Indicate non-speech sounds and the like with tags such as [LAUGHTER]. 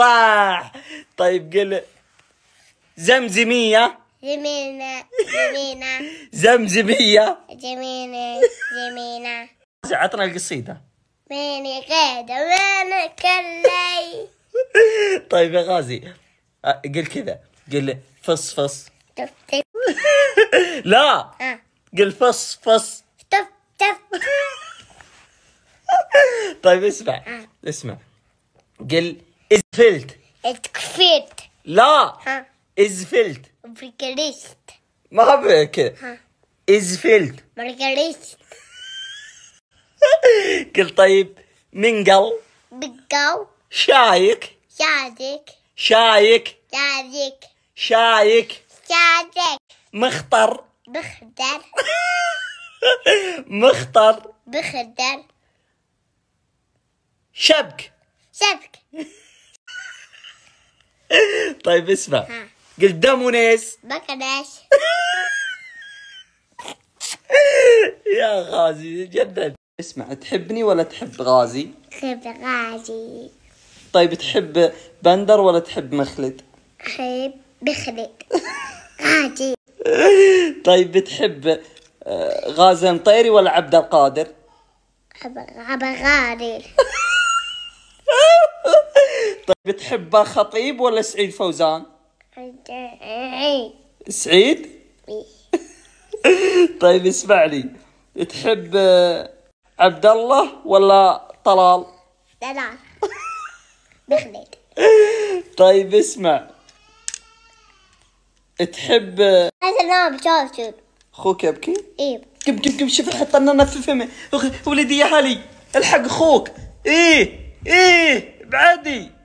صح طيب قل زمزمية جميلة جميلة [LAUGHS] زمزمية جميلة جميلة عطنا القصيدة ميني قاعدة وانا كلي [LAUGHS] طيب يا غازي قل كذا قل فص فص تف تف [LAUGHS] لا آه. قل فص فص تف تف طيب اسمع آه. اسمع قل فلت اتكفيت لا ها ازفلت بركريست ما بك ازفلت بركريست قل طيب منقل بقل شايك شايك شايك شايك شايك شايك مخطر بخدر مخطر بخدر شبك شبك طيب اسمع قلت قدام ونيس بكرش [LAUGHS] يا غازي جدا اسمع تحبني ولا تحب غازي؟ تحب غازي طيب تحب بندر ولا تحب مخلد؟ أحب مخلد [LAUGHS] غازي طيب بتحب آه، غازي مطيري ولا عبد القادر؟ عبد القادر [LAUGHS] طيب بتحب خطيب ولا سعيد فوزان؟ سعيد [LAUGHS] طيب طيب لي تحب آه، عبد الله ولا طلال؟ طلال [LAUGHS] بخليك طيب اسمع تحب انا بشوشب خوك يبكي؟ ايه كم كم كم شوف حط لنا في فمي ولدي يا هالي الحق خوك ايه ايه بعدي